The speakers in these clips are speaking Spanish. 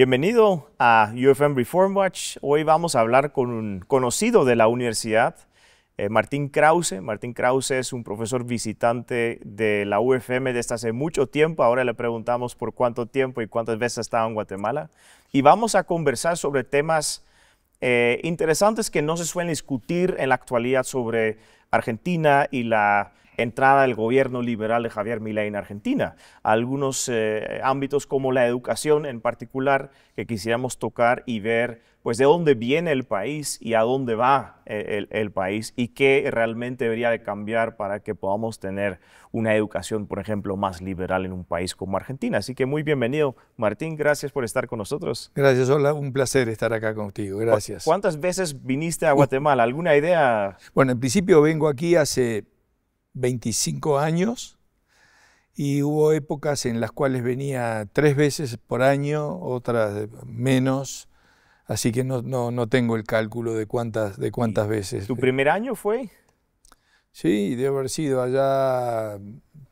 Bienvenido a UFM Reform Watch. Hoy vamos a hablar con un conocido de la universidad, eh, Martín Krause. Martín Krause es un profesor visitante de la UFM desde hace mucho tiempo. Ahora le preguntamos por cuánto tiempo y cuántas veces ha estado en Guatemala. Y vamos a conversar sobre temas eh, interesantes que no se suelen discutir en la actualidad sobre Argentina y la entrada del gobierno liberal de Javier Milei en Argentina. Algunos eh, ámbitos como la educación en particular que quisiéramos tocar y ver pues de dónde viene el país y a dónde va eh, el, país y qué realmente debería de cambiar para que podamos tener una educación, por ejemplo, más liberal en un país como Argentina. Así que muy bienvenido, Martín, gracias por estar con nosotros. Gracias, hola, un placer estar acá contigo, gracias. ¿Cuántas veces viniste a Guatemala? ¿Alguna idea? Bueno, en principio vengo aquí hace 25 años y hubo épocas en las cuales venía tres veces por año, otras menos, así que no, tengo el cálculo de cuántas, de cuántas veces. ¿Tu primer año fue? Sí, debe haber sido allá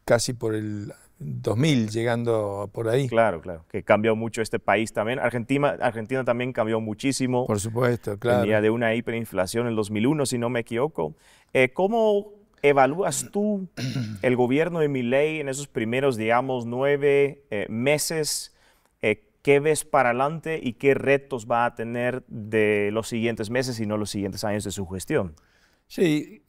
casi por el 2000, llegando por ahí. Claro, claro, que cambió mucho este país también. Argentina, Argentina también cambió muchísimo. Por supuesto, claro. Venía de una hiperinflación en el 2001, si no me equivoco. Eh, ¿Cómo ¿Evalúas tú el gobierno de Miley en esos primeros, digamos, nueve eh, meses? Eh, ¿Qué ves para adelante y qué retos va a tener de los siguientes meses y no los siguientes años de su gestión? Sí,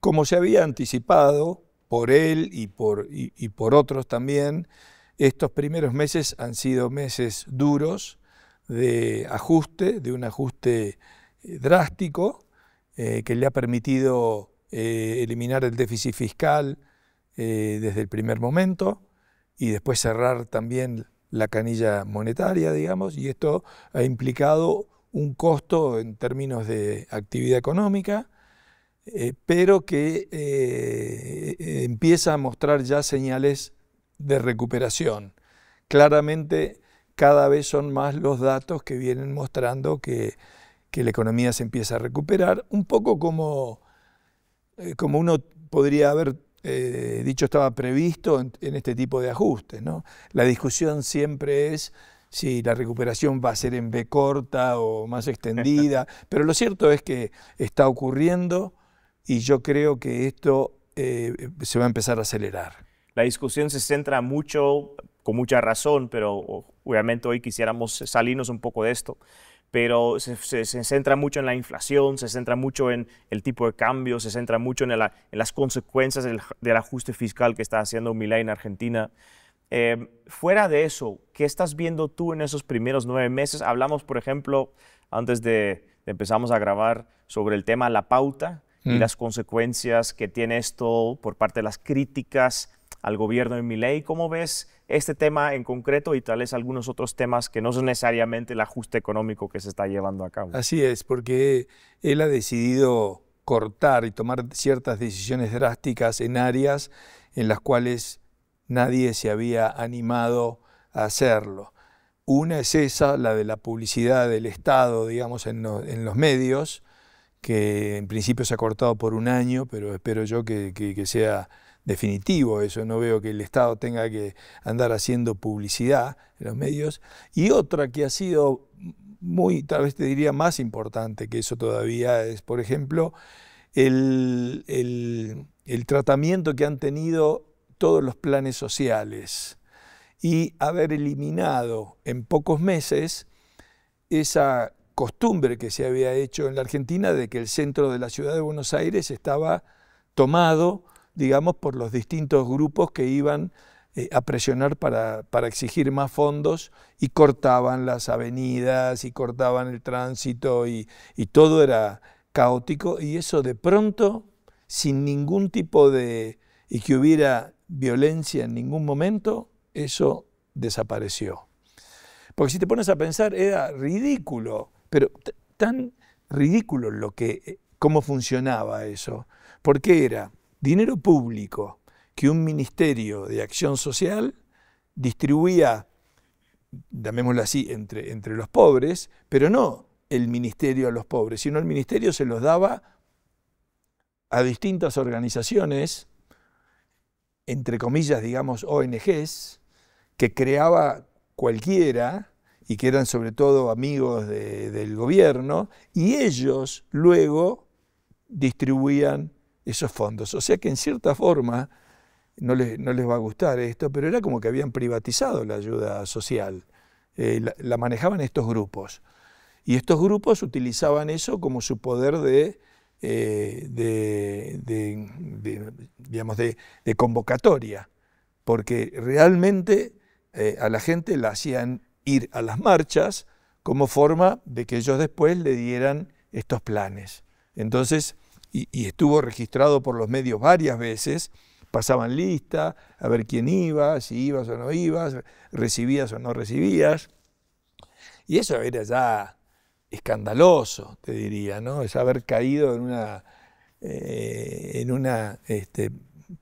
como se había anticipado por él y por, por otros también, estos primeros meses han sido meses duros de ajuste, de un ajuste eh, drástico que le ha permitido eh, eliminar el déficit fiscal eh, desde el primer momento y después cerrar también la canilla monetaria, digamos, y esto ha implicado un costo en términos de actividad económica, eh, pero que empieza a mostrar ya señales de recuperación. Claramente cada vez son más los datos que vienen mostrando que la economía se empieza a recuperar, un poco como eh, como uno podría haber eh, dicho estaba previsto en, este tipo de ajustes. ¿no? La discusión siempre es si la recuperación va a ser en B corta o más extendida, pero lo cierto es que está ocurriendo y yo creo que esto eh, se va a empezar a acelerar. La discusión se centra mucho, con mucha razón, pero obviamente hoy quisiéramos salirnos un poco de esto pero se, centra mucho en la inflación, se centra mucho en el tipo de cambio, se centra mucho en, las consecuencias del, ajuste fiscal que está haciendo Milay en Argentina. Eh, fuera de eso, ¿qué estás viendo tú en esos primeros nueve meses? Hablamos, por ejemplo, antes de, de empezamos a grabar sobre el tema la pauta y mm. las consecuencias que tiene esto por parte de las críticas al gobierno de ley. ¿Cómo ves este tema en concreto y tal vez algunos otros temas que no son necesariamente el ajuste económico que se está llevando a cabo? Así es, porque él ha decidido cortar y tomar ciertas decisiones drásticas en áreas en las cuales nadie se había animado a hacerlo. Una es esa, la de la publicidad del Estado, digamos, en, los medios, que en principio se ha cortado por un año, pero espero yo que sea definitivo eso, no veo que el Estado tenga que andar haciendo publicidad en los medios. Y otra que ha sido muy, tal vez te diría más importante que eso todavía es, por ejemplo, el, tratamiento que han tenido todos los planes sociales y haber eliminado en pocos meses esa costumbre que se había hecho en la Argentina de que el centro de la ciudad de Buenos Aires estaba tomado digamos, por los distintos grupos que iban eh, a presionar para, exigir más fondos y cortaban las avenidas y cortaban el tránsito y, y todo era caótico y eso de pronto, sin ningún tipo de... y que hubiera violencia en ningún momento, eso desapareció. Porque si te pones a pensar, era ridículo, pero tan ridículo lo que, eh, cómo funcionaba eso. qué era dinero público que un ministerio de acción social distribuía, llamémoslo así, entre, entre los pobres, pero no el ministerio a los pobres, sino el ministerio se los daba a distintas organizaciones, entre comillas, digamos, ONGs, que creaba cualquiera y que eran sobre todo amigos del gobierno, y ellos luego distribuían esos fondos. O sea que en cierta forma, no les, no les va a gustar esto, pero era como que habían privatizado la ayuda social, eh, la, manejaban estos grupos. Y estos grupos utilizaban eso como su poder de, eh, digamos, de, convocatoria, porque realmente eh, a la gente la hacían ir a las marchas como forma de que ellos después le dieran estos planes. Entonces, y, estuvo registrado por los medios varias veces, pasaban lista a ver quién iba, si ibas o no ibas, recibías o no recibías. Y eso era ya escandaloso, te diría, ¿no? Es haber caído en una, eh, en una este,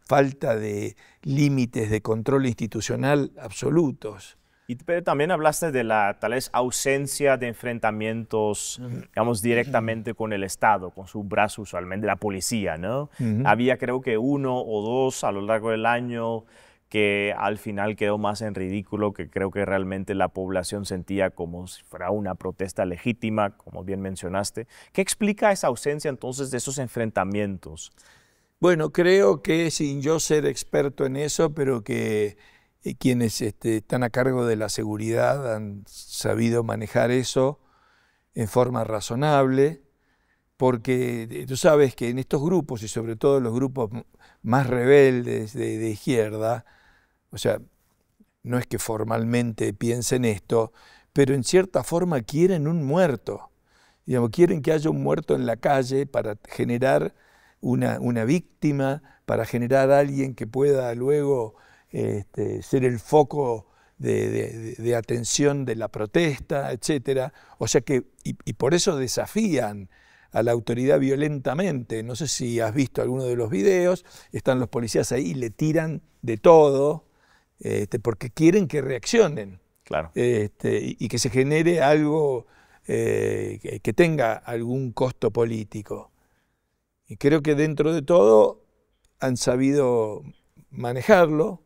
falta de límites de control institucional absolutos pero también hablaste de la tal vez ausencia de enfrentamientos, digamos, directamente con el Estado, con su brazo usualmente, la policía, ¿no? Había creo que uno o dos a lo largo del año que al final quedó más en ridículo, que creo que realmente la población sentía como si fuera una protesta legítima, como bien mencionaste. ¿Qué explica esa ausencia entonces de esos enfrentamientos? Bueno, creo que sin yo ser experto en eso, pero que eh, quienes este, están a cargo de la seguridad han sabido manejar eso en forma razonable, porque eh, tú sabes que en estos grupos, y sobre todo los grupos más rebeldes de, izquierda, o sea, no es que formalmente piensen esto, pero en cierta forma quieren un muerto. Digamos, quieren que haya un muerto en la calle para generar una, una víctima, para generar alguien que pueda luego este, ser el foco de, atención de la protesta, etc. O sea que, y, por eso desafían a la autoridad violentamente. No sé si has visto alguno de los videos, están los policías ahí y le tiran de todo, este, porque quieren que reaccionen. Este, y, que se genere algo eh, que tenga algún costo político. Y creo que dentro de todo han sabido manejarlo,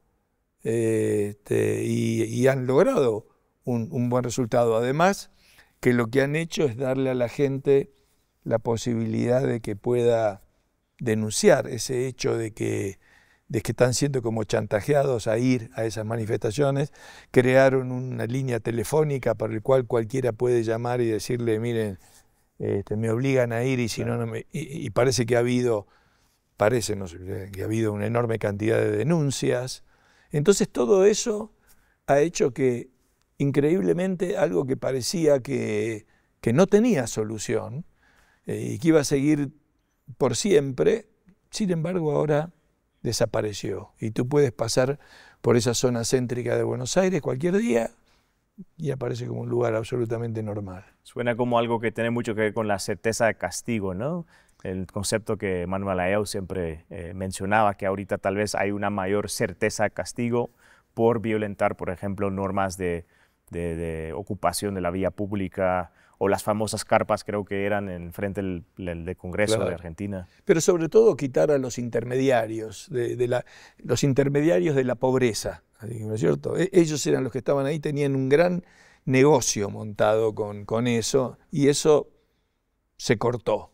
este, y, han logrado un, buen resultado. Además, que lo que han hecho es darle a la gente la posibilidad de que pueda denunciar ese hecho de que, de que están siendo como chantajeados a ir a esas manifestaciones. Crearon una línea telefónica para la cual cualquiera puede llamar y decirle, miren, este, me obligan a ir y si no, no me... Y, parece que ha habido, parece que ha habido una enorme cantidad de denuncias. Entonces todo eso ha hecho que, increíblemente, algo que parecía que, no tenía solución eh, y que iba a seguir por siempre, sin embargo ahora desapareció. Y tú puedes pasar por esa zona céntrica de Buenos Aires cualquier día y aparece como un lugar absolutamente normal. Suena como algo que tiene mucho que ver con la certeza de castigo, ¿no? el concepto que Manuel Ayau siempre eh, mencionaba, que ahorita tal vez hay una mayor certeza de castigo por violentar, por ejemplo, normas de, ocupación de la vía pública o las famosas carpas, creo que eran en frente del, Congreso de Argentina. Pero sobre todo quitar a los intermediarios, de, la, los intermediarios de la pobreza, ¿no es cierto? E, ellos eran los que estaban ahí, tenían un gran negocio montado con eso y eso se cortó.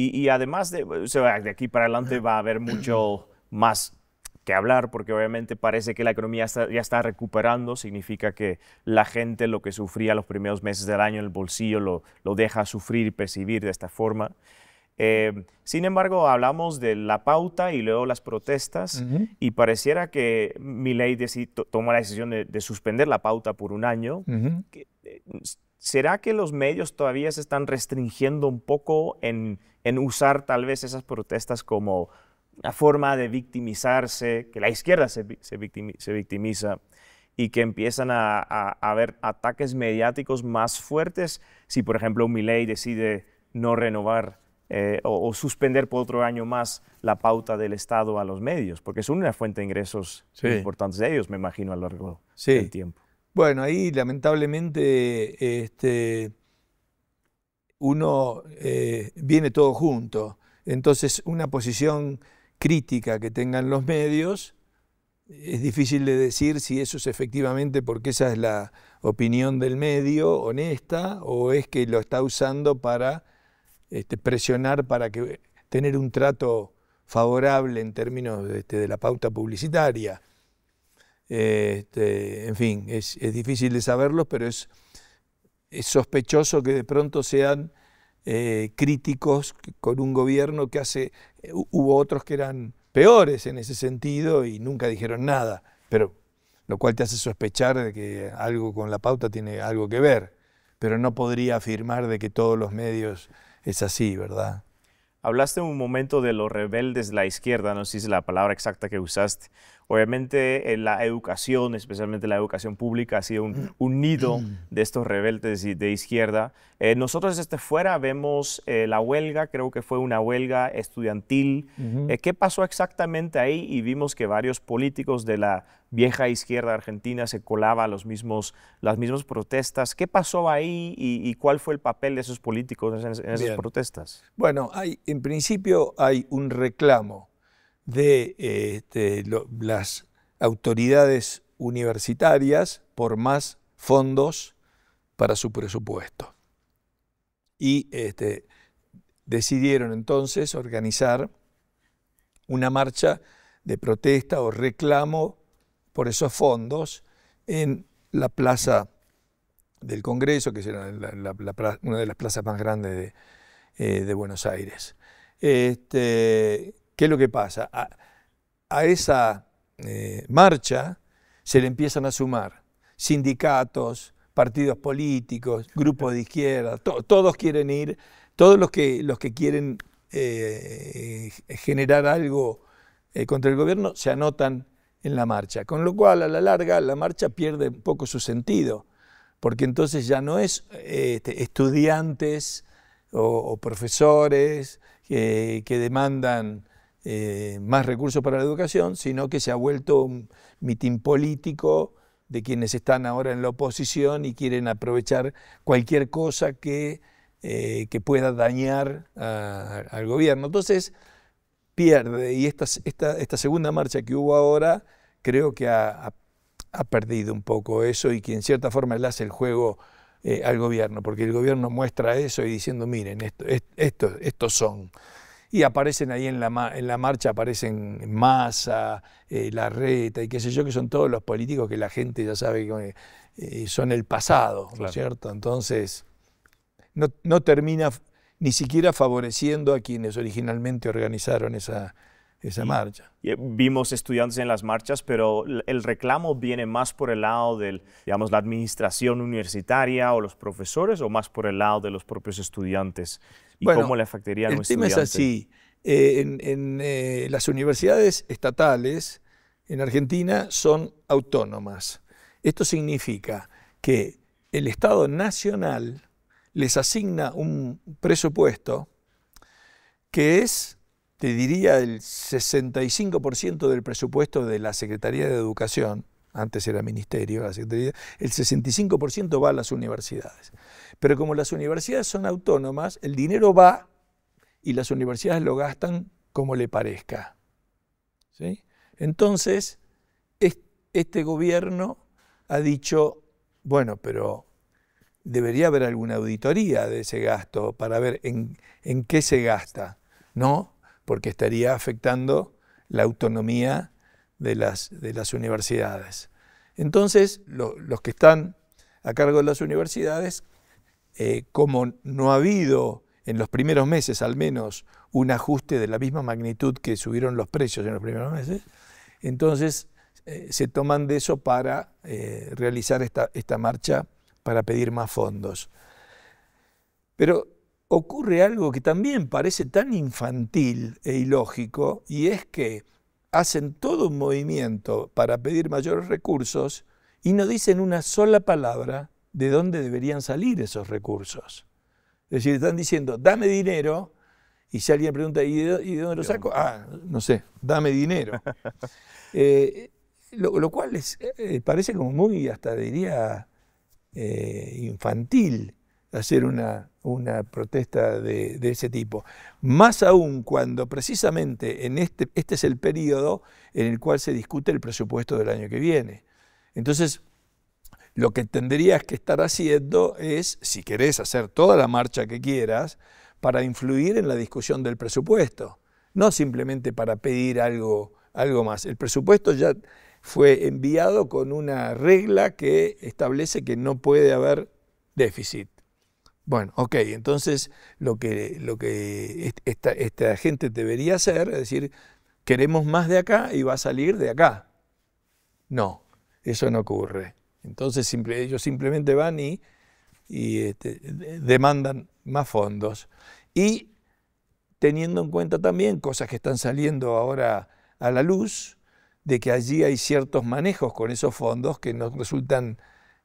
Y, además, de, de aquí para adelante va a haber mucho más que hablar, porque obviamente parece que la economía ya está recuperando, significa que la gente lo que sufría los primeros meses del año en el bolsillo lo, lo deja sufrir y percibir de esta forma. Eh, sin embargo, hablamos de la pauta y luego las protestas y pareciera que ley tomó la decisión de, suspender la pauta por un año. que, eh, ¿será que los medios todavía se están restringiendo un poco en, usar tal vez esas protestas como una forma de victimizarse, que la izquierda se, victimiza, y que empiezan a, a, haber ataques mediáticos más fuertes si, por ejemplo, un Milley decide no renovar eh, o, suspender por otro año más la pauta del Estado a los medios, porque es una fuente de ingresos importantes de ellos, me imagino, a lo largo del tiempo. Bueno, ahí lamentablemente este, uno eh, viene todo junto. Entonces, una posición crítica que tengan los medios, es difícil de decir si eso es efectivamente porque esa es la opinión del medio honesta o es que lo está usando para este, presionar para que, tener un trato favorable en términos este, de la pauta publicitaria. Este, en fin, es, difícil de saberlo, pero es, es, sospechoso que de pronto sean eh, críticos con un gobierno que hace, eh, hubo otros que eran peores en ese sentido y nunca dijeron nada, pero lo cual te hace sospechar de que algo con la pauta tiene algo que ver, pero no podría afirmar de que todos los medios es así, ¿verdad? Hablaste un momento de los rebeldes de la izquierda, no sé si es la palabra exacta que usaste, Obviamente la educación, especialmente la educación pública, ha sido un, mm. nido mm. de estos rebeldes de izquierda. Eh, nosotros desde fuera vemos eh, la huelga, creo que fue una huelga estudiantil. Eh, ¿Qué pasó exactamente ahí? Y vimos que varios políticos de la vieja izquierda argentina se colaba a los mismos, las mismas protestas. ¿Qué pasó ahí y, cuál fue el papel de esos políticos en, esas protestas? Bueno, hay, en principio hay un reclamo de este, las autoridades universitarias por más fondos para su presupuesto. Y este, decidieron entonces organizar una marcha de protesta o reclamo por esos fondos en la plaza del Congreso, que es una de las plazas más grandes de, eh, Buenos Aires. Este, ¿Qué es lo que pasa? A, esa eh, marcha se le empiezan a sumar sindicatos, partidos políticos, grupos de izquierda, todos quieren ir, todos los que, los que quieren eh, generar algo eh, contra el gobierno se anotan en la marcha, con lo cual a la larga la marcha pierde un poco su sentido, porque entonces ya no es este, estudiantes o profesores que demandan eh, más recursos para la educación, sino que se ha vuelto un mitin político de quienes están ahora en la oposición y quieren aprovechar cualquier cosa que, eh, que pueda dañar al gobierno. Entonces, pierde. Y esta, esta, segunda marcha que hubo ahora, creo que ha, perdido un poco eso y que en cierta forma le hace el juego eh, al gobierno, porque el gobierno muestra eso y diciendo, miren, esto, esto, estos son y aparecen ahí en la, en la marcha, aparecen Massa, eh, La Reta y qué sé yo, que son todos los políticos que la gente ya sabe que eh, son el pasado, cierto? Entonces, no, no, termina ni siquiera favoreciendo a quienes originalmente organizaron esa, esa marcha. Eh, vimos estudiantes en las marchas, pero el reclamo viene más por el lado de digamos, la administración universitaria o los profesores o más por el lado de los propios estudiantes y bueno, cómo le afectaría El es así. Eh, en, eh, las universidades estatales en Argentina son autónomas. Esto significa que el Estado Nacional les asigna un presupuesto que es, te diría, el 65% del presupuesto de la Secretaría de Educación, antes era ministerio, el 65% va a las universidades. Pero como las universidades son autónomas, el dinero va y las universidades lo gastan como le parezca. Entonces, este gobierno ha dicho, bueno, pero debería haber alguna auditoría de ese gasto para ver en, en qué se gasta. No, porque estaría afectando la autonomía de las, de las universidades. Entonces, los que están a cargo de las universidades, eh, como no ha habido en los primeros meses al menos un ajuste de la misma magnitud que subieron los precios en los primeros meses, entonces eh, se toman de eso para eh, realizar esta, esta marcha para pedir más fondos. Pero ocurre algo que también parece tan infantil e ilógico y es que hacen todo un movimiento para pedir mayores recursos y no dicen una sola palabra de dónde deberían salir esos recursos. Es decir, están diciendo, dame dinero, y si alguien pregunta, ¿y de, dónde lo saco? Ah, no sé, dame dinero. Eh, lo, cual es, eh, eh, parece como muy, hasta diría, infantil hacer una, protesta de, ese tipo. Más aún cuando precisamente en este, este es el periodo en el cual se discute el presupuesto del año que viene. Entonces, lo que tendrías que estar haciendo es, si querés hacer toda la marcha que quieras, para influir en la discusión del presupuesto, no simplemente para pedir algo más. El presupuesto ya fue enviado con una regla que establece que no puede haber déficit bueno, ok, entonces lo que, lo que esta, esta gente debería hacer es decir, queremos más de acá y va a salir de acá. No, eso no ocurre. Entonces ellos simplemente van y, y este, demandan más fondos. Y teniendo en cuenta también cosas que están saliendo ahora a la luz, de que allí hay ciertos manejos con esos fondos que no resultan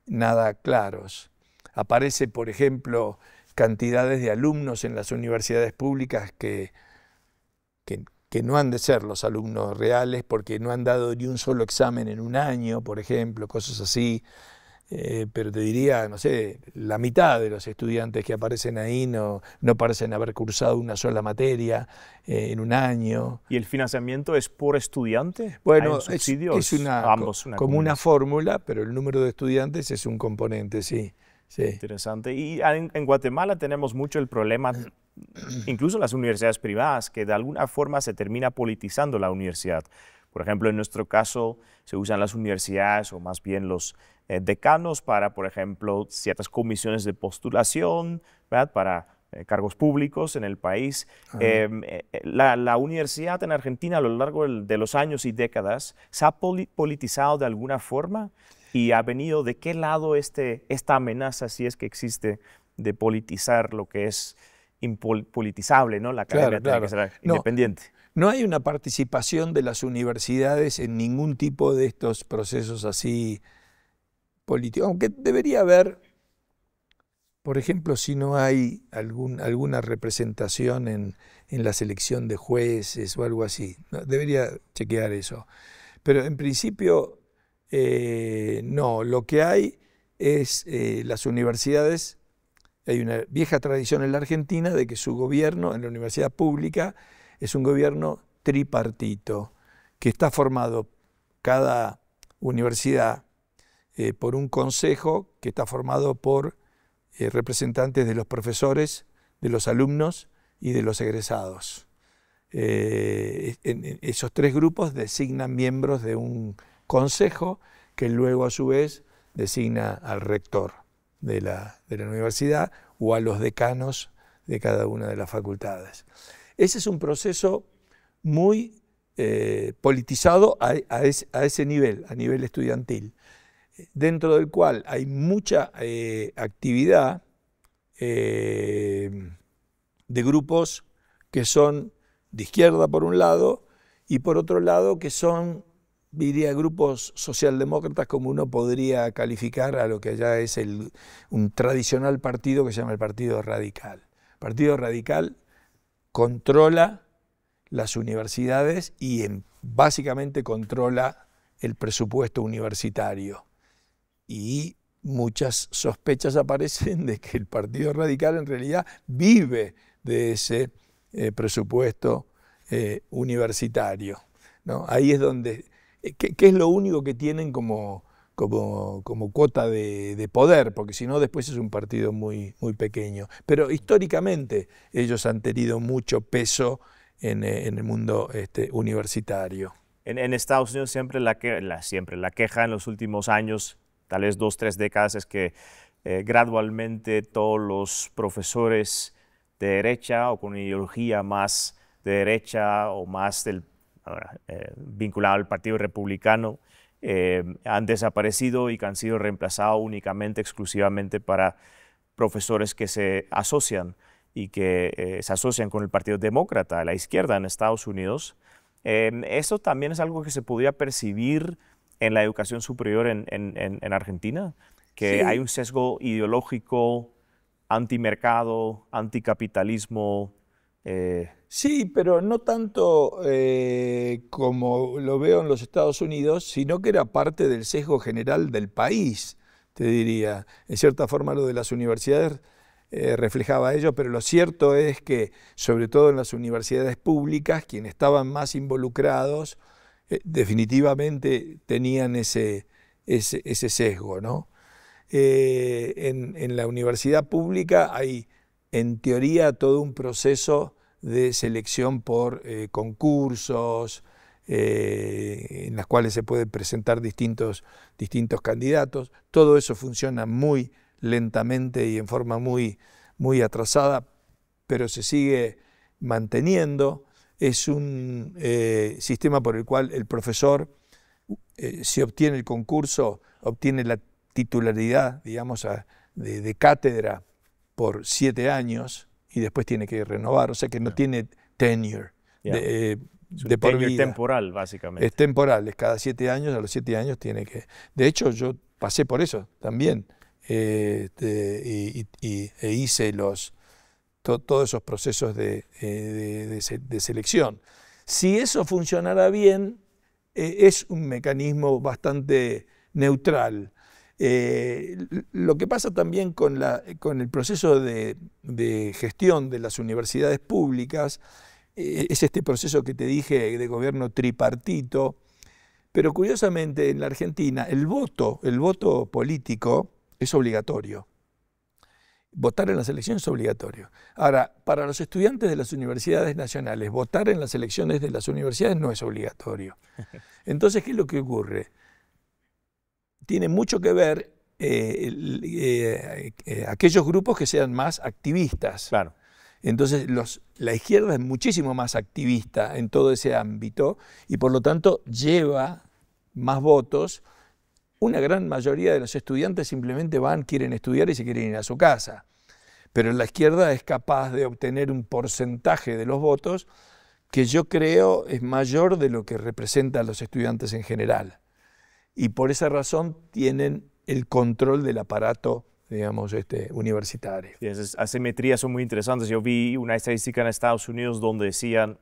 nada claros aparece, por ejemplo, cantidades de alumnos en las universidades públicas que, no han de ser los alumnos reales porque no han dado ni un solo examen en un año, por ejemplo, cosas así. Eh, pero te diría, no sé, la mitad de los estudiantes que aparecen ahí no, no parecen haber cursado una sola materia eh, en un año. ¿Y el financiamiento es por estudiante? Bueno, es, es, como una fórmula, pero el número de estudiantes es un componente, sí. Interesante. Y en, Guatemala tenemos mucho el problema, incluso las universidades privadas, que de alguna forma se termina politizando la universidad. Por ejemplo, en nuestro caso se usan las universidades o más bien los eh, decanos para, por ejemplo, ciertas comisiones de postulación, ¿verdad? para eh, cargos públicos en el país. Em, eh, la, la, universidad en Argentina a lo largo de los años y décadas se ha politizado de alguna forma y ha venido de qué lado este, esta amenaza, si es que existe, de politizar lo que es impolitizable, ¿no? La academia que ser independiente. No, hay una participación de las universidades en ningún tipo de estos procesos así políticos, aunque debería haber, por ejemplo, si no hay alguna representación en, en la selección de jueces o algo así, debería chequear eso. Pero en principio eh, no, lo que hay es eh, las universidades, hay una vieja tradición en la Argentina de que su gobierno en la universidad pública es un gobierno tripartito, que está formado cada universidad eh, por un consejo que está formado por representantes de los profesores, de los alumnos y de los egresados. esos tres grupos designan miembros de un consejo que luego a su vez designa al rector de la, universidad o a los decanos de cada una de las facultades. Ese es un proceso muy eh, politizado a, ese nivel, a nivel estudiantil, dentro del cual hay mucha eh, actividad eh, de grupos que son de izquierda por un lado y por otro lado que son diría grupos socialdemócratas como uno podría calificar a lo que allá es un tradicional partido que se llama el Partido Radical. El Partido Radical controla las universidades y básicamente controla el presupuesto universitario. Y muchas sospechas aparecen de que el Partido Radical en realidad vive de ese eh, presupuesto eh, universitario. ¿no? Ahí es donde eh, ¿Qué, es lo único que tienen como, como, como cuota de, poder? Porque si no, después es un partido muy, muy pequeño. Pero históricamente ellos han tenido mucho peso en, eh, en el mundo este, universitario. En, Estados Unidos siempre la, que, la, siempre la queja en los últimos años, tal vez dos, tres décadas, es que eh, gradualmente todos los profesores de derecha o con ideología más de derecha o más del eh, vinculado al Partido Republicano, eh, han desaparecido y que han sido reemplazados únicamente, exclusivamente para profesores que se asocian y que eh, se asocian con el Partido Demócrata, la izquierda en Estados Unidos. Em, ¿Eso también es algo que se podía percibir en la educación superior en, Argentina? Que hay un sesgo ideológico, antimercado, anticapitalismo, eh, sí, pero no tanto eh, como lo veo en los Estados Unidos, sino que era parte del sesgo general del país, te diría. En cierta forma lo de las universidades eh, reflejaba ello, pero lo cierto es que, sobre todo en las universidades públicas, quienes estaban más involucrados, definitivamente tenían ese, ese, sesgo, ¿no? en la universidad pública hay en teoría todo un proceso de selección por eh, concursos, eh, en las cuales se pueden presentar distintos, distintos candidatos. Todo eso funciona muy lentamente y en forma muy, muy atrasada, pero se sigue manteniendo. Es un eh, sistema por el cual el profesor, si obtiene el concurso, obtiene la titularidad, digamos, de cátedra por siete años y después tiene que renovar, o sea que no tiene tenure. De, eh, es temporal, básicamente. Es temporal, es cada siete años, a los siete años tiene que... De hecho, yo pasé por eso también este, y, e hice los, todos esos procesos eh, de, selección. Si eso funcionara bien, eh, es un mecanismo bastante neutral. Eh, lo que pasa también con, el proceso de, gestión de las universidades públicas eh, es este proceso que te dije de gobierno tripartito, pero curiosamente en la Argentina el voto, el voto político es obligatorio. Votar en las elecciones es obligatorio. Ahora, para los estudiantes de las universidades nacionales, votar en las elecciones de las universidades no es obligatorio. Entonces, ¿qué es lo que ocurre? tiene mucho que ver eh, eh, eh, aquellos grupos que sean más activistas. Claro. Entonces, los, la izquierda es muchísimo más activista en todo ese ámbito y por lo tanto lleva más votos. Una gran mayoría de los estudiantes simplemente van, quieren estudiar y se quieren ir a su casa. Pero la izquierda es capaz de obtener un porcentaje de los votos que yo creo es mayor de lo que representa los estudiantes en general y por esa razón tienen el control del aparato digamos, este, universitario. esas asimetrías son muy interesantes. Yo vi una estadística en Estados Unidos donde decían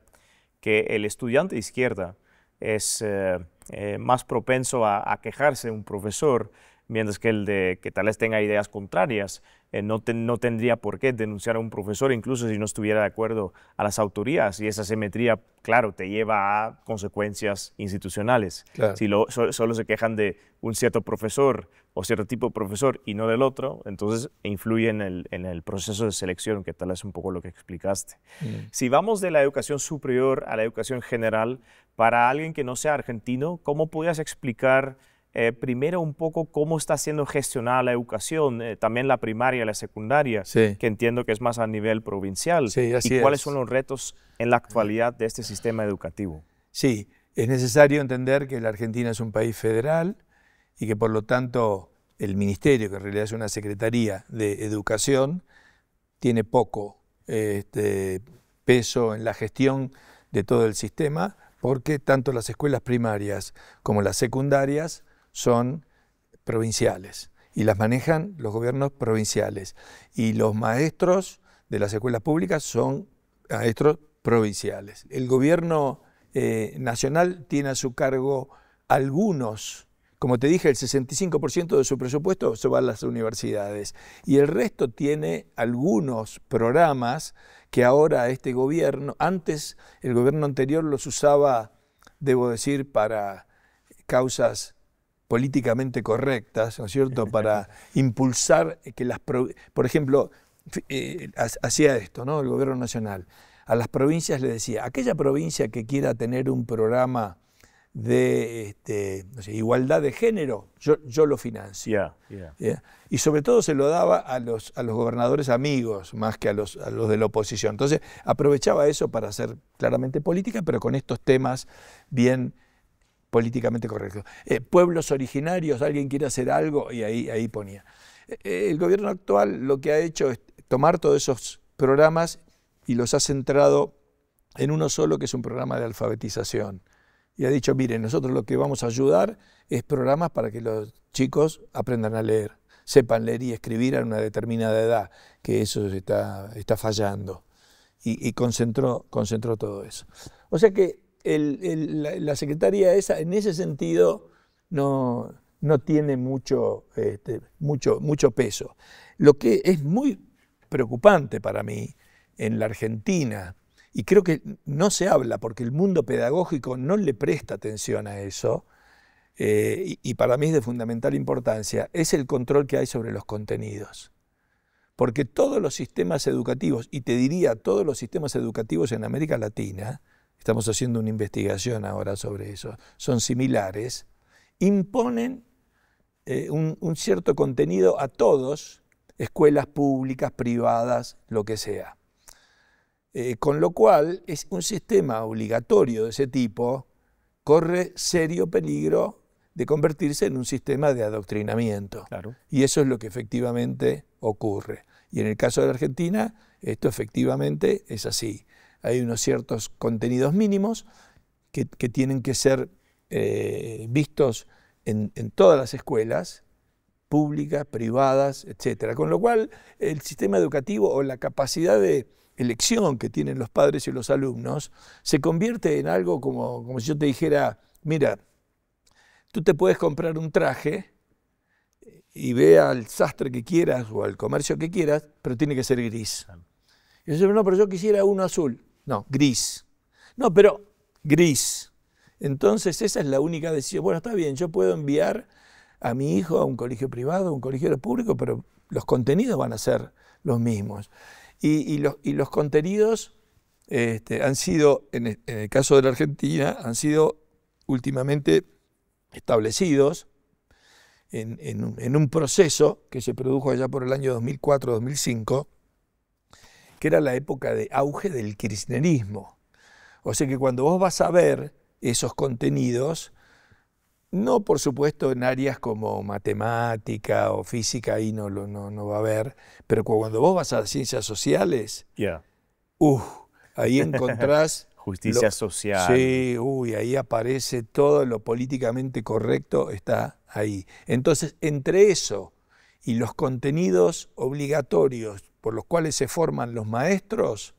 que el estudiante de izquierda es eh, eh, más propenso a, a, quejarse de un profesor, mientras que el de que tal vez tenga ideas contrarias eh, no, tendría por qué denunciar a un profesor, incluso si no estuviera de acuerdo a las autorías. Y esa simetría, claro, te lleva a consecuencias institucionales. Si solo se quejan de un cierto profesor o cierto tipo de profesor y no del otro, entonces influye en el, proceso de selección, que tal es un poco lo que explicaste. Mm. Si vamos de la educación superior a la educación general, para alguien que no sea argentino, ¿cómo podrías explicar? Eh, primero un poco cómo está siendo gestionada la educación, eh, también la primaria, y la secundaria, que entiendo que es más a nivel provincial. ¿Y cuáles son los retos en la actualidad de este sistema educativo? Sí, es necesario entender que la Argentina es un país federal y que por lo tanto el ministerio, que en realidad es una secretaría de educación, tiene poco este, peso en la gestión de todo el sistema porque tanto las escuelas primarias como las secundarias son provinciales y las manejan los gobiernos provinciales. Y los maestros de las escuelas públicas son maestros provinciales. El gobierno eh, nacional tiene a su cargo algunos, como te dije, el 65% de su presupuesto se va a las universidades y el resto tiene algunos programas que ahora este gobierno, antes el gobierno anterior los usaba, debo decir, para causas políticamente correctas, ¿no es cierto?, para impulsar que las... Por ejemplo, eh, hacía esto, ¿no?, el gobierno nacional. A las provincias le decía, aquella provincia que quiera tener un programa de este, igualdad de género, yo, yo lo financio. Y sobre todo se lo daba a los, a los gobernadores amigos, más que a los, a los de la oposición. Entonces aprovechaba eso para hacer claramente política, pero con estos temas bien políticamente correcto. Eh, pueblos originarios, alguien quiere hacer algo y ahí, ahí ponía. Eh, el gobierno actual lo que ha hecho es tomar todos esos programas y los ha centrado en uno solo, que es un programa de alfabetización. Y ha dicho, mire, nosotros lo que vamos a ayudar es programas para que los chicos aprendan a leer, sepan leer y escribir a una determinada edad, que eso está, está fallando. Y, concentró, concentró todo eso. O sea que la, secretaría esa, en ese sentido, no, tiene este, mucho, peso. Lo que es muy preocupante para mí en la Argentina, y creo que no se habla porque el mundo pedagógico no le presta atención a eso, eh, y, para mí es de fundamental importancia, es el control que hay sobre los contenidos. Porque todos los sistemas educativos, y te diría todos los sistemas educativos en América Latina, estamos haciendo una investigación ahora sobre eso, son similares, imponen eh, un, cierto contenido a todos, escuelas públicas, privadas, lo que sea. Eh, con lo cual, es un sistema obligatorio de ese tipo corre serio peligro de convertirse en un sistema de adoctrinamiento. Y eso es lo que efectivamente ocurre. Y en el caso de la Argentina, esto efectivamente es así hay unos ciertos contenidos mínimos que, tienen que ser eh, vistos en, todas las escuelas, públicas, privadas, etc. Con lo cual, el sistema educativo o la capacidad de elección que tienen los padres y los alumnos se convierte en algo como, como si yo te dijera, mira, tú te puedes comprar un traje y ve al sastre que quieras o al comercio que quieras, pero tiene que ser gris. Y yo digo, no, pero yo quisiera uno azul. No, gris. No, pero gris. Entonces esa es la única decisión. Bueno, está bien, yo puedo enviar a mi hijo a un colegio privado, a un colegio público, pero los contenidos van a ser los mismos. Y, los, contenidos este, han sido, e, en el, caso de la Argentina, han sido últimamente establecidos en, un proceso que se produjo allá por el año 2004-2005, que era la época de auge del kirchnerismo. O sea que cuando vos vas a ver esos contenidos, no por supuesto en áreas como matemática o física, ahí no, no, no va a haber, pero cuando vos vas a ciencias sociales, ahí encontrás... Justicia social. Sí, uy, ahí aparece todo lo políticamente correcto, está ahí. Entonces, entre eso y los contenidos obligatorios por los cuales se forman los maestros,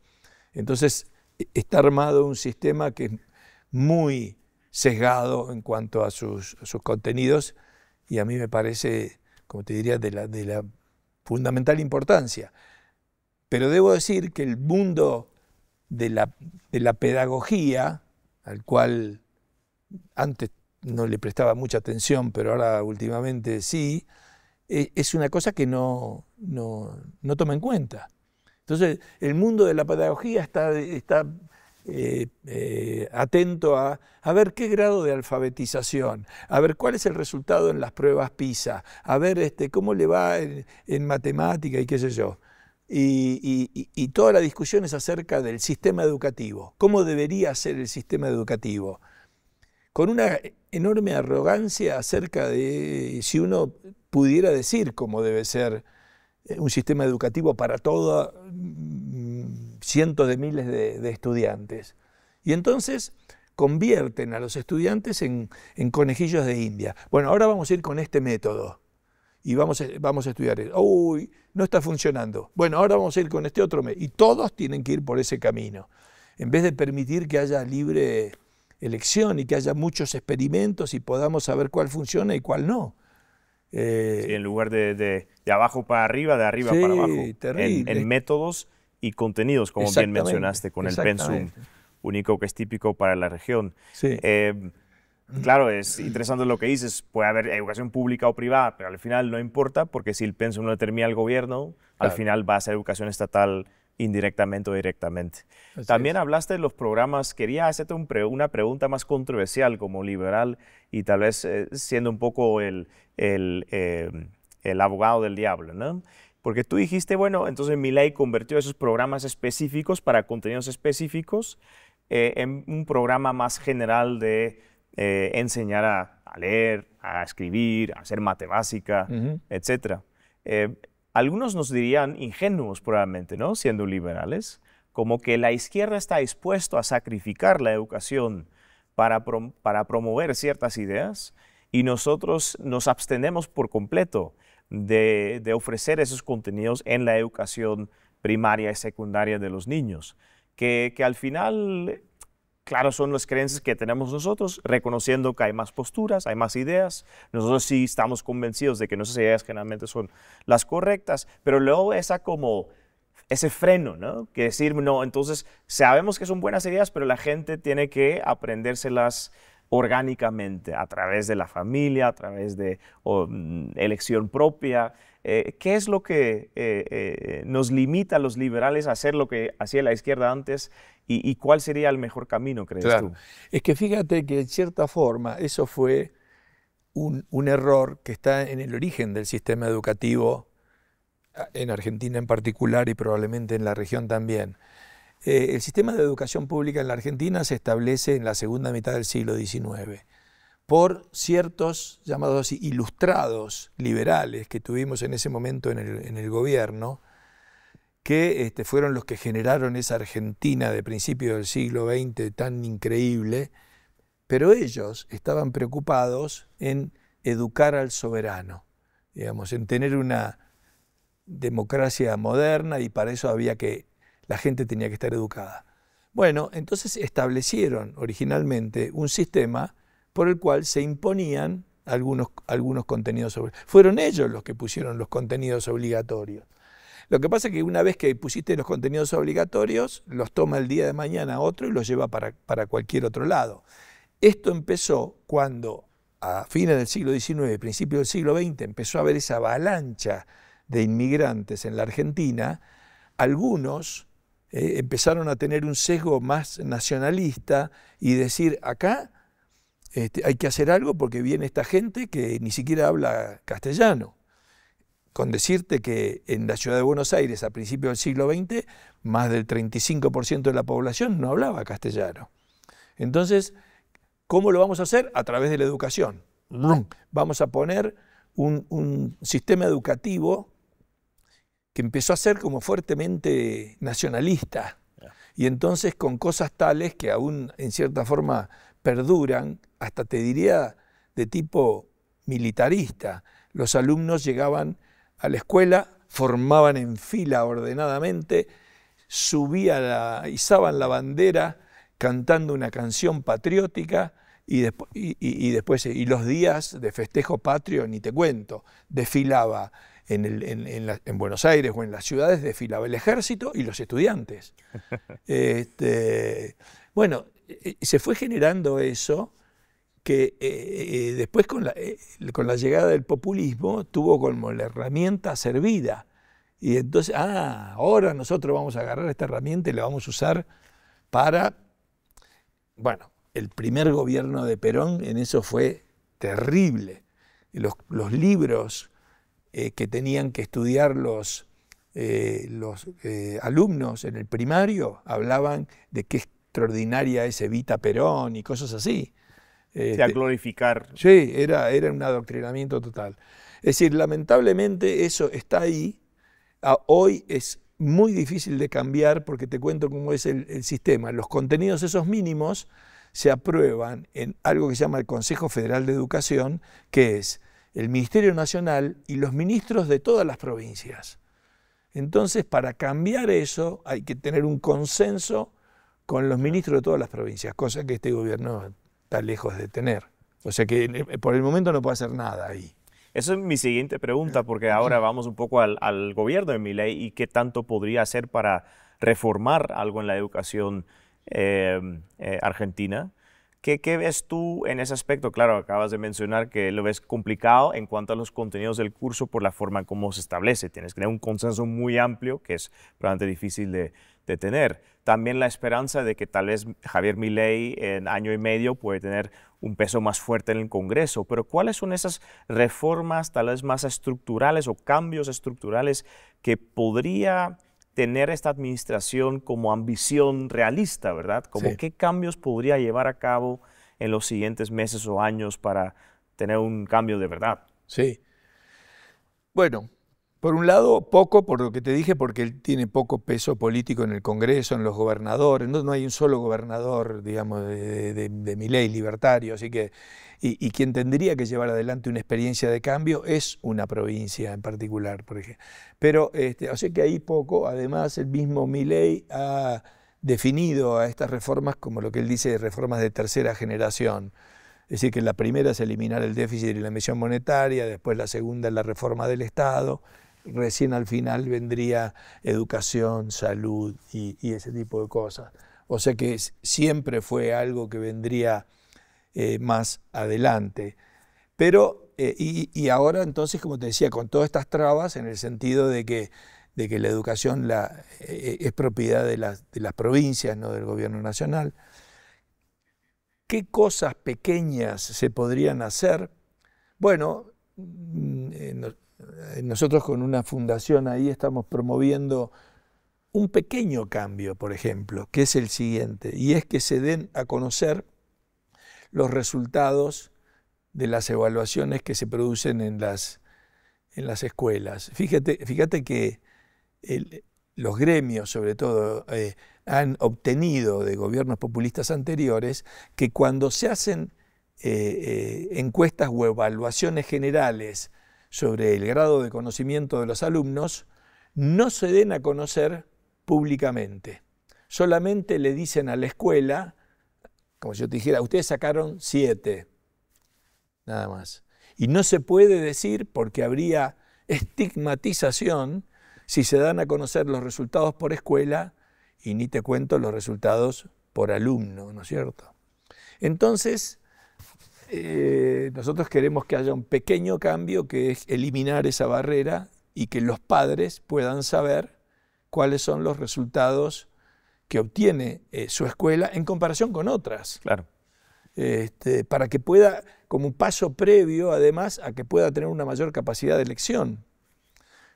entonces e-, está armado un sistema que es muy sesgado en cuanto a sus, contenidos y a mí me parece, como te diría, de la, fundamental importancia. Pero debo decir que el mundo de la pedagogía, al cual antes no le prestaba mucha atención, pero ahora últimamente sí, eh, es una cosa que no, toma en cuenta. Entonces, el mundo de la pedagogía está, está eh, eh, atento a, a ver qué grado de alfabetización, a ver cuál es el resultado en las pruebas PISA, a ver este, cómo le va en, matemática y qué sé yo. Y, y, y, toda la discusión es acerca del sistema educativo, cómo debería ser el sistema educativo, con una enorme arrogancia acerca de si uno pudiera decir cómo debe ser eh, un sistema educativo para todos mm, cientos de miles de, estudiantes. Y entonces convierten a los estudiantes en, conejillos de India. Bueno, ahora vamos a ir con este método y vamos a, vamos a estudiar. Uy, no está funcionando. Bueno, ahora vamos a ir con este otro método. Y todos tienen que ir por ese camino. En vez de permitir que haya libre elección y que haya muchos experimentos y podamos saber cuál funciona y cuál no. Eh, en lugar de, de, abajo para arriba, de arriba para abajo. En, métodos y contenidos, como bien mencionaste, con el pensum único que es típico para la región. Eh, claro, es interesante lo que dices. Puede haber educación pública o privada, pero al final no importa, porque si el pensum no determina el gobierno, al final va a ser educación estatal indirectamente o directamente. También hablaste de los programas, quería hacerte una pregunta más controversial como liberal y tal vez eh, siendo un poco em, el, abogado del diablo, ¿no? Porque tú dijiste, bueno, entonces mi ley convirtió esos programas específicos para contenidos específicos eh, en un programa más general de eh, enseñar a, leer, a escribir, a hacer mate etcétera. etc algunos nos dirían ingenuos probablemente, ¿no? Siendo liberales, como que la izquierda está dispuesta a sacrificar la educación para, para promover ciertas ideas y nosotros nos abstenemos por completo de, ofrecer esos contenidos en la educación primaria y secundaria de los niños, que, que al final Claro, son las creencias que tenemos nosotros, reconociendo que hay más posturas, hay más ideas. Nosotros sí estamos convencidos de que nuestras ideas generalmente son las correctas, pero luego esa como ese freno, ¿no? Que decir, no, entonces sabemos que son buenas ideas, pero la gente tiene que aprendérselas orgánicamente, a través de la familia, a través de mm, elección propia. Eh, ¿Qué es lo que eh, eh, nos limita a los liberales a hacer lo que hacía la izquierda antes y, cuál sería el mejor camino, crees tú? Es que fíjate que en cierta forma eso fue un, error que está en el origen del sistema educativo, ah, en Argentina en particular y probablemente en la región también. el sistema de educación pública en la Argentina se establece en la segunda mitad del siglo XIX por ciertos, llamados así, ilustrados liberales que tuvimos en ese momento en el, gobierno, que este, fueron los que generaron esa Argentina de principio del siglo XX tan increíble, pero ellos estaban preocupados en educar al soberano, digamos, en tener una democracia moderna y para eso había que, la gente tenía que estar educada. Bueno, entonces establecieron originalmente un sistema por el cual se imponían algunos, algunos contenidos obligatorios. Fueron ellos los que pusieron los contenidos obligatorios. Lo que pasa es que una vez que pusiste los contenidos obligatorios, los toma el día de mañana otro y los lleva para, cualquier otro lado. Esto empezó cuando a fines del siglo XIX, principios del siglo XX, empezó a haber esa avalancha de inmigrantes en la Argentina. Algunos eh, empezaron a tener un sesgo más nacionalista y decir, acá este, hay que hacer algo porque viene esta gente que ni siquiera habla castellano. Con decirte que en la ciudad de Buenos Aires a principios del siglo XX, más del 35% de la población no hablaba castellano. Entonces, ¿cómo lo vamos a hacer? A través de la educación. Vamos a poner un sistema educativo que empezó a ser como fuertemente nacionalista. Y entonces con cosas tales que aún en cierta forma perduran, hasta te diría de tipo militarista. Los alumnos llegaban a la escuela, formaban en fila ordenadamente, subían, la, izaban la bandera cantando una canción patriótica y, después, y los días de festejo patrio, ni te cuento, desfilaba en, Buenos Aires o en las ciudades, desfilaba el ejército y los estudiantes. Este, bueno, se fue generando eso que eh, eh, eh, después con la, llegada del populismo tuvo como la herramienta servida. Y entonces, ah, ahora nosotros vamos a agarrar esta herramienta y la vamos a usar para, bueno, el primer gobierno de Perón en eso fue terrible. Los, los libros que tenían que estudiar los, los alumnos en el primario hablaban de qué extraordinaria es Evita Perón y cosas así o este, sea, glorificar. Sí, era, era un adoctrinamiento total. Es decir, lamentablemente eso está ahí. hoy es muy difícil de cambiar porque te cuento cómo es el, el, sistema. Los contenidos esos mínimos se aprueban en algo que se llama el Consejo Federal de Educación, que es el Ministerio Nacional y los ministros de todas las provincias. Entonces, para cambiar eso hay que tener un consenso con los ministros de todas las provincias, cosa que este gobierno está lejos de tener. O sea que eh, eh, por el momento no puede hacer nada ahí. Esa es mi siguiente pregunta, eh, porque ahora vamos un poco al, gobierno de ley y qué tanto podría hacer para reformar algo en la educación em, argentina. ¿Qué, ves tú en ese aspecto? Claro, acabas de mencionar que lo ves complicado en cuanto a los contenidos del curso por la forma en cómo se establece. Tienes que tener un consenso muy amplio que es bastante difícil de tener también la esperanza de que tal vez Javier Milei en año y medio puede tener un peso más fuerte en el Congreso. Pero ¿cuáles son esas reformas tal vez más estructurales o cambios estructurales que podría tener esta administración como ambición realista, ¿verdad? Como qué cambios podría llevar a cabo en los siguientes meses o años para tener un cambio de verdad. Sí. Bueno, por un lado, poco, por lo que te dije, porque él tiene poco peso político en el Congreso, en los gobernadores, no, hay un solo gobernador, digamos, de, de, mi ley libertario, así que, y, quien tendría que llevar adelante una experiencia de cambio es una provincia en particular, por ejemplo. Pero, este, o sea que hay poco, además el mismo ley ha definido a estas reformas como lo que él dice, reformas de tercera generación. Es decir, que la primera es eliminar el déficit y la emisión monetaria, después la segunda es la reforma del Estado, recién al final vendría educación, salud y, ese tipo de cosas. O sea que siempre fue algo que vendría eh, más adelante. Pero, eh, y, ahora entonces, como te decía, con todas estas trabas, en el sentido de que, de que la educación la, eh, es propiedad de las, de las, provincias, no del gobierno nacional, ¿qué cosas pequeñas se podrían hacer? Bueno, mm, eh, nosotros con una fundación ahí estamos promoviendo un pequeño cambio, por ejemplo, que es el siguiente, y es que se den a conocer los resultados de las evaluaciones que se producen en las, escuelas. Fíjate, que los gremios, sobre todo, eh, han obtenido de gobiernos populistas anteriores que cuando se hacen eh, encuestas o evaluaciones generales sobre el grado de conocimiento de los alumnos no se den a conocer públicamente. Solamente le dicen a la escuela, como si yo te dijera, ustedes sacaron siete, nada más. Y no se puede decir porque habría estigmatización si se dan a conocer los resultados por escuela y ni te cuento los resultados por alumno, ¿no es cierto? Entonces, eh, nosotros queremos que haya un pequeño cambio que es eliminar esa barrera y que los padres puedan saber cuáles son los resultados que obtiene eh, su escuela en comparación con otras. Claro. Este, para que pueda, como un paso previo, además, a que pueda tener una mayor capacidad de elección.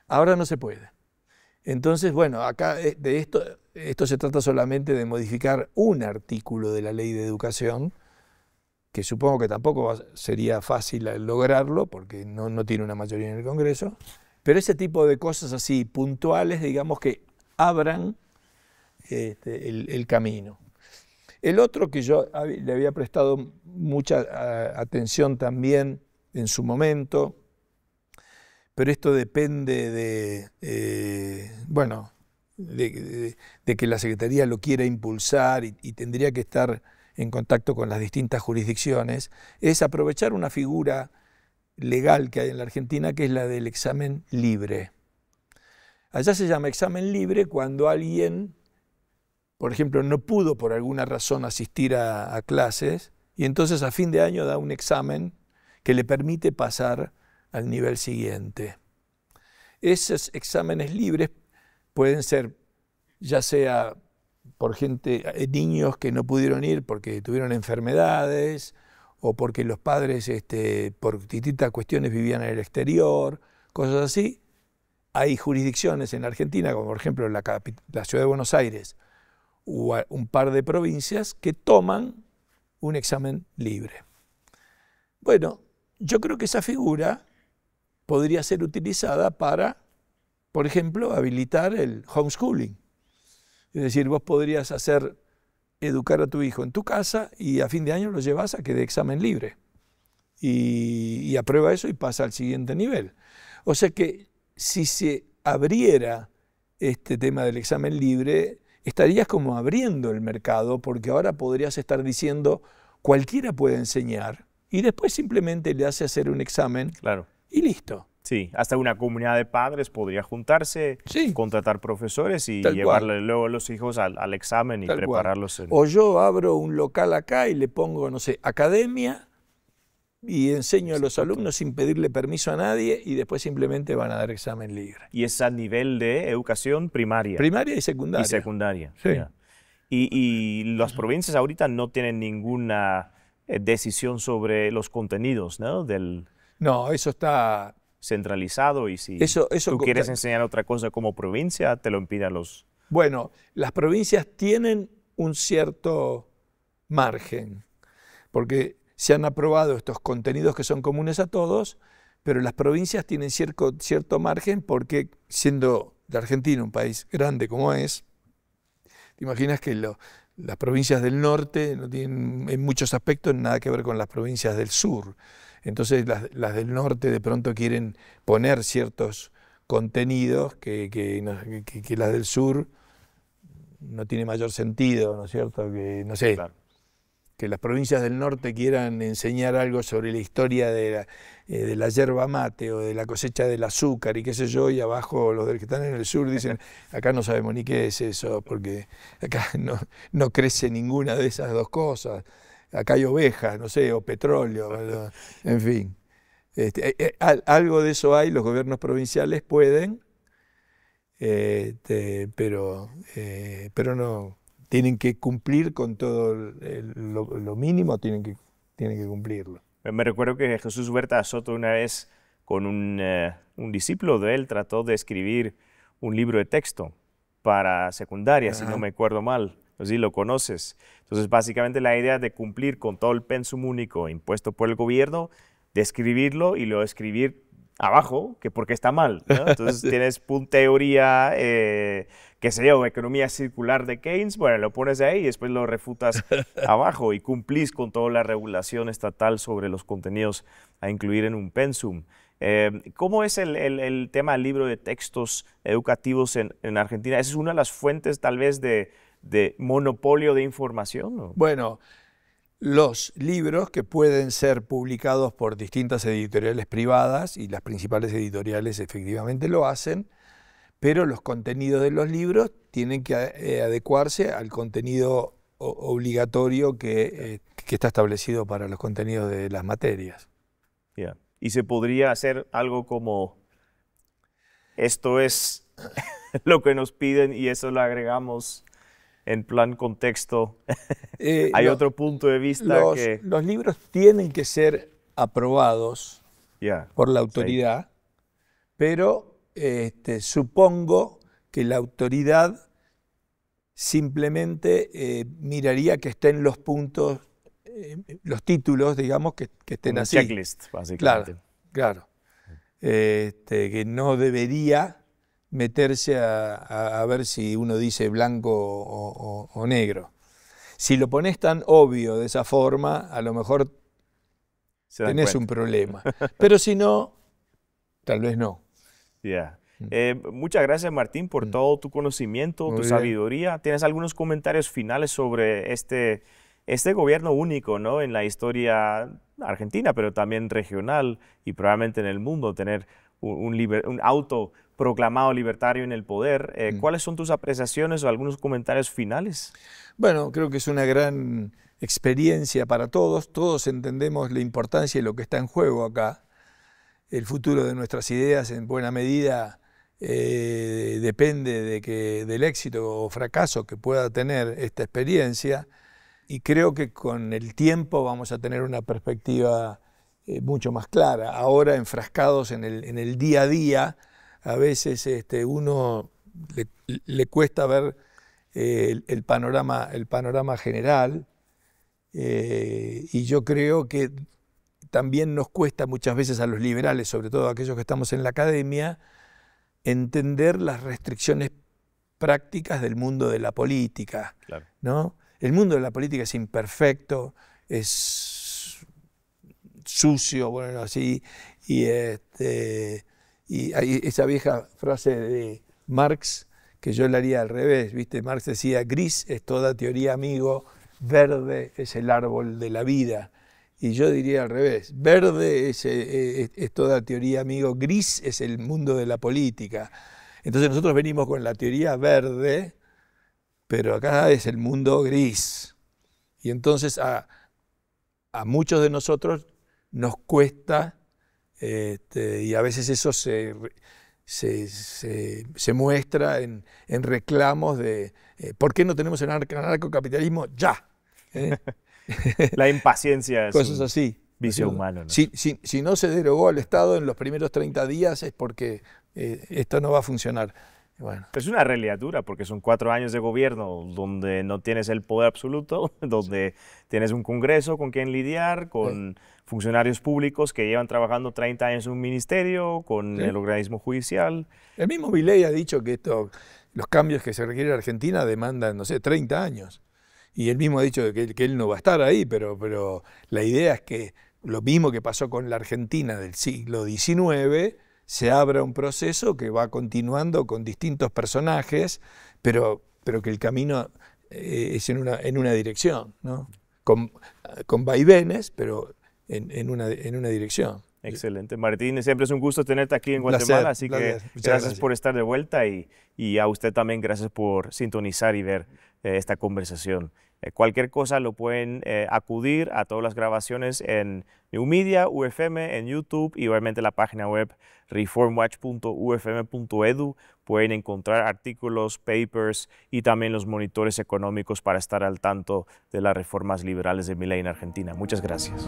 Ahora no se puede. Entonces, bueno, acá eh, de esto, esto se trata solamente de modificar un artículo de la ley de educación que supongo que tampoco sería fácil eh, lograrlo porque no, tiene una mayoría en el Congreso, pero ese tipo de cosas así puntuales, digamos, que abran este, el, camino. El otro que yo le había prestado mucha atención también en su momento, pero esto depende de, eh, bueno, de, que la Secretaría lo quiera impulsar y tendría que estar en contacto con las distintas jurisdicciones, es aprovechar una figura legal que hay en la Argentina, que es la del examen libre. Allá se llama examen libre cuando alguien, por ejemplo, no pudo por alguna razón asistir a, clases y entonces a fin de año da un examen que le permite pasar al nivel siguiente. Esos exámenes libres pueden ser ya sea por gente, eh, niños que no pudieron ir porque tuvieron enfermedades o porque los padres este, por distintas cuestiones vivían en el exterior, cosas así. Hay jurisdicciones en Argentina, como por ejemplo la, la ciudad de Buenos Aires o un par de provincias, que toman un examen libre. Bueno, yo creo que esa figura podría ser utilizada para, por ejemplo, habilitar el homeschooling es decir, vos podrías hacer educar a tu hijo en tu casa y a fin de año lo llevas a que dé examen libre. Y, aprueba eso y pasa al siguiente nivel. O sea que si se abriera este tema del examen libre, estarías como abriendo el mercado porque ahora podrías estar diciendo cualquiera puede enseñar y después simplemente le hace hacer un examen claro. y listo. Sí, hasta una comunidad de padres podría juntarse, contratar profesores y llevarle luego luego los hijos al, examen y prepararlos. O yo abro un local acá y le pongo, no sé, academia y enseño a los alumnos sin pedirle permiso a nadie y después simplemente van a dar examen libre. Y es a nivel de educación primaria. Primaria y secundaria. Y secundaria. Sí. Y, y las provincias ahorita no tienen ninguna eh, decisión sobre los contenidos, ¿no? Del... No, eso está centralizado y si tú quieres enseñar otra cosa como provincia, te lo impiden los... Bueno, las provincias tienen un cierto margen, porque se han aprobado estos contenidos que son comunes a todos, pero las provincias tienen cierto, cierto margen porque siendo de Argentina un país grande como es, te imaginas que las provincias del norte no tienen en muchos aspectos nada que ver con las provincias del sur. Entonces las, del norte de pronto quieren poner ciertos contenidos que, las del sur no tiene mayor sentido, ¿no es cierto? Que, no sé, que las provincias del norte quieran enseñar algo sobre la historia eh, de la, yerba mate o de la cosecha del azúcar y qué sé yo, y abajo los del que están en el sur dicen, acá no sabemos ni qué es eso, porque acá no crece ninguna de esas dos cosas acá hay ovejas, no sé, o petróleo, en fin. Este, eh, eh, algo de eso hay, los gobiernos provinciales pueden, este, pero, eh, pero no, tienen que cumplir con todo lo, mínimo, tienen que, tienen que cumplirlo. Me recuerdo que Jesús Huerta Soto una vez con un, discípulo de él trató de escribir un libro de texto para secundaria, si no me acuerdo mal si lo conoces. Entonces, básicamente la idea de cumplir con todo el pensum único impuesto por el gobierno, de escribirlo y luego escribir abajo que porque está mal. Entonces tienes teoría, eh, qué sé yo, economía circular de Keynes, bueno, lo pones ahí y después lo refutas abajo y cumplís con toda la regulación estatal sobre los contenidos a incluir en un pensum. Eh, ¿Cómo es el, el, tema del libro de textos educativos en, en Argentina? Esa es una de las fuentes tal vez de de monopolio de información? Bueno, los libros que pueden ser publicados por distintas editoriales privadas, y las principales editoriales efectivamente lo hacen, pero los contenidos de los libros tienen que eh, adecuarse al contenido obligatorio eh, que, está establecido para los contenidos de las materias. Y se podría hacer algo como, esto es lo que nos piden y eso lo agregamos en plan contexto. Eh, hay otro punto de vista los, que... Los libros tienen que ser aprobados por la autoridad, pero este, supongo que la autoridad simplemente eh, miraría que estén los puntos, eh, los títulos, digamos, que, estén Un así. checklist, básicamente. Claro, claro. Este, que no debería meterse a, ver si uno dice blanco o, negro. Si lo pones tan obvio de esa forma, a lo mejor tenés un problema. Pero si no, tal vez no. Mm. Eh, muchas gracias, Martín, por mm. todo tu conocimiento, tu sabiduría. ¿Tienes algunos comentarios finales sobre este, este gobierno único ¿no? en la historia argentina, pero también regional y probablemente en el mundo, tener un, un auto proclamado libertario en el poder. Eh, mm. ¿Cuáles son tus apreciaciones o algunos comentarios finales? Bueno, creo que es una gran experiencia para todos. Todos entendemos la importancia y lo que está en juego acá. El futuro de nuestras ideas en buena medida eh, depende de del éxito o fracaso que pueda tener esta experiencia y creo que con el tiempo vamos a tener una perspectiva eh, mucho más clara. Ahora enfrascados en el día a día, a veces este, uno le, cuesta ver eh, el, panorama, el panorama general eh, y yo creo que también nos cuesta muchas veces a los liberales, sobre todo a aquellos que estamos en la academia, entender las restricciones prácticas del mundo de la política. ¿no? El mundo de la política es imperfecto, es sucio, bueno, así, y este, y esa vieja frase de Marx, que yo la haría al revés, ¿viste? Marx decía, gris es toda teoría amigo, verde es el árbol de la vida. Y yo diría al revés, verde es, eh, toda teoría amigo, gris es el mundo de la política. Entonces nosotros venimos con la teoría verde, pero acá es el mundo gris. Y entonces a, a muchos de nosotros nos cuesta este, y a veces eso se, se, muestra en, reclamos de eh, ¿por qué no tenemos el anarcocapitalismo ya? ¿Eh? La impaciencia. Cosas así. Vicio humano. Si, si, no se derogó al Estado en los primeros 30 días es porque eh, esto no va a funcionar. Es una realidad dura porque son cuatro años de gobierno donde no tienes el poder absoluto, donde tienes un Congreso con quien lidiar, con funcionarios públicos que llevan trabajando 30 años en un ministerio, con el organismo judicial. El mismo Viley ha dicho que esto, los cambios que se requieren en Argentina demandan, no sé, 30 años. Y él mismo ha dicho que, que él no va a estar ahí, pero, pero la idea es que lo mismo que pasó con la Argentina del siglo XIX, se abra un proceso que va continuando con distintos personajes, pero, pero que el camino eh, es en una, en una dirección, ¿no? con, vaivenes, pero en, en, una, en una dirección. Excelente. Martín, siempre es un gusto tenerte aquí en Guatemala, así que gracias, gracias, por estar de vuelta y, y a usted también gracias por sintonizar y ver eh, esta conversación. Eh, cualquier cosa lo pueden eh, acudir a todas las grabaciones en New Media, UFM, en YouTube y obviamente la página web reformwatch.ufm.edu. Pueden encontrar artículos, papers y también los monitores económicos para estar al tanto de las reformas liberales de Milei en Argentina. Muchas gracias.